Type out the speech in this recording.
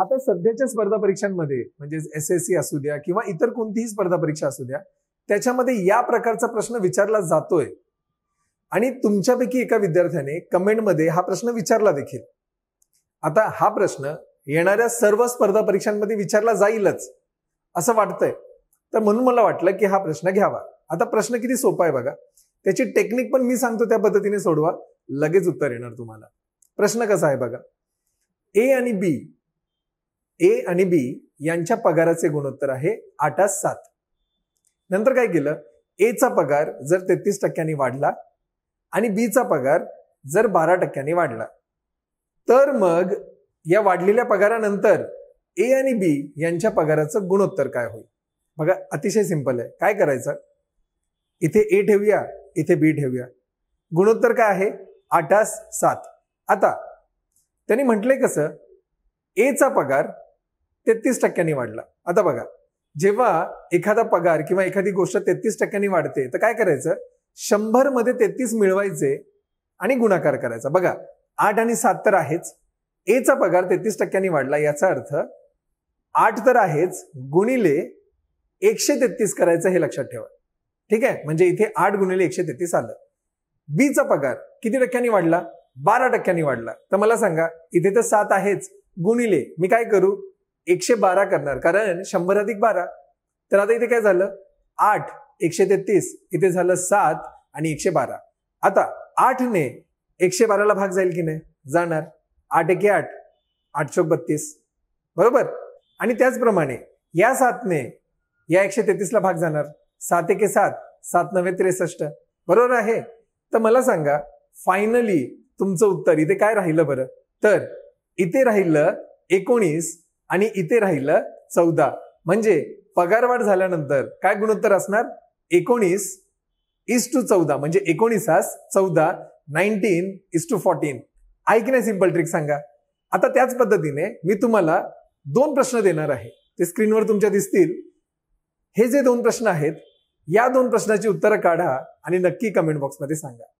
आता सध्याच्या स्पर्धा परीक्षांमध्ये म्हणजे एस एस सी असू द्या किंवा इतर कोणतीही स्पर्धा परीक्षा असू द्या त्याच्यामध्ये या प्रकारचा प्रश्न विचारला जातोय आणि तुमच्यापैकी एका विद्यार्थ्याने कमेंटमध्ये हा प्रश्न विचारला देखील आता हा प्रश्न येणाऱ्या सर्व स्पर्धा परीक्षांमध्ये विचारला जाईलच असं वाटतंय तर म्हणून मला वाटलं की हा प्रश्न घ्यावा आता प्रश्न किती सोपा आहे बघा त्याची टेक्निक पण मी सांगतो त्या पद्धतीने सोडवा लगेच उत्तर येणार तुम्हाला प्रश्न कसा आहे बघा ए आणि बी ए आणि बी यांच्या पगाराचे गुणोत्तर आहे आठास सात नंतर काय केलं एचा पगार जर तेहतीस टक्क्यांनी वाढला आणि बीचा पगार जर बारा टक्क्यांनी वाढला तर मग या वाढलेल्या पगारानंतर ए आणि बी यांच्या पगाराचं गुणोत्तर काय होईल बघा अतिशय सिंपल आहे काय करायचं इथे ए ठेवूया इथे बी ठेवूया गुणोत्तर काय आहे आठास सात आता त्यांनी म्हटलंय कसं एचा पगार तेहतीस टक्क्यांनी वाढला आता बघा जेव्हा एखादा पगार किंवा एखादी गोष्ट तेहतीस टक्क्यांनी वाढते तर काय करायचं शंभर मध्ये तेहतीस मिळवायचे आणि गुणाकार करायचा बघा आठ आणि सात तर आहेच एचा पगार तेहतीस टक्क्यांनी वाढला याचा अर्थ आठ तर आहेच गुणिले एकशे तेहतीस करायचं हे लक्षात ठेवा ठीक आहे म्हणजे इथे आठ गुणिले एकशे तेहतीस आलं बीचा पगार किती टक्क्यांनी वाढला बारा टक्क्यांनी वाढला तर मला सांगा इथे तर सात आहेच गुणिले मी काय करू एकशे बारा करणार कारण शंभर अधिक बारा तर आता इथे काय झालं आठ एकशे तेहतीस इथे झालं सात आणि एकशे बारा आता आठने एकशे बाराला भाग जाईल की नाही जाणार आठ एके आठ आठशे बत्तीस बरोबर आणि त्याचप्रमाणे या सातने या एकशे तेहतीसला भाग जाणार सात एके सात सात नव्हे त्रेसष्ट बरोबर आहे तर मला सांगा फायनली तुमचं उत्तर इथे काय राहिलं बरं तर इथे राहिलं एकोणीस आणि इथे राहिलं चौदा म्हणजे पगारवाढ झाल्यानंतर काय गुणोत्तर असणार एकोणीस इस टू चौदा म्हणजे एकोणीसास चौदा नाईन्टीन इस टू फॉर्टीन ऐक नाही सिम्पल ट्रिक सांगा आता त्याच पद्धतीने मी तुम्हाला दोन प्रश्न देणार आहे ते स्क्रीनवर तुमच्या दिसतील हे जे दोन प्रश्न आहेत या दोन प्रश्नाची उत्तरं काढा आणि नक्की कमेंट बॉक्समध्ये सांगा